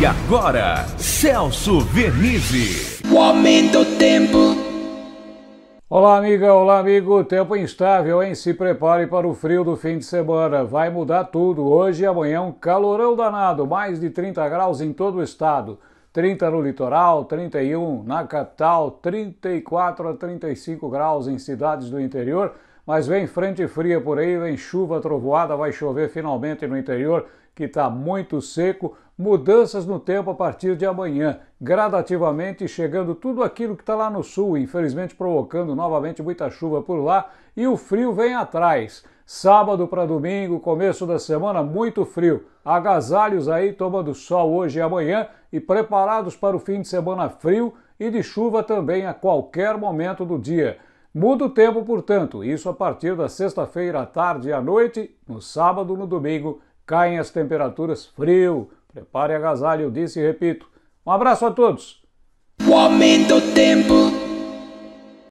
E agora, Celso Vernizzi. O aumento tempo. Olá, amiga, olá, amigo. Tempo é instável, hein? Se prepare para o frio do fim de semana. Vai mudar tudo. Hoje e amanhã é um calorão danado, mais de 30 graus em todo o estado. 30 no litoral, 31 na capital, 34 a 35 graus em cidades do interior. Mas vem frente fria por aí, vem chuva, trovoada, vai chover finalmente no interior, que está muito seco. Mudanças no tempo a partir de amanhã, gradativamente chegando tudo aquilo que está lá no sul, infelizmente provocando novamente muita chuva por lá, e o frio vem atrás. Sábado para domingo, começo da semana, muito frio. Agasalhos aí tomando sol hoje e amanhã e preparados para o fim de semana frio e de chuva também a qualquer momento do dia. Muda o tempo, portanto, isso a partir da sexta-feira à tarde e à noite, no sábado e no domingo, caem as temperaturas frio. Prepare agasalho, eu disse e repito. Um abraço a todos. O aumento do tempo.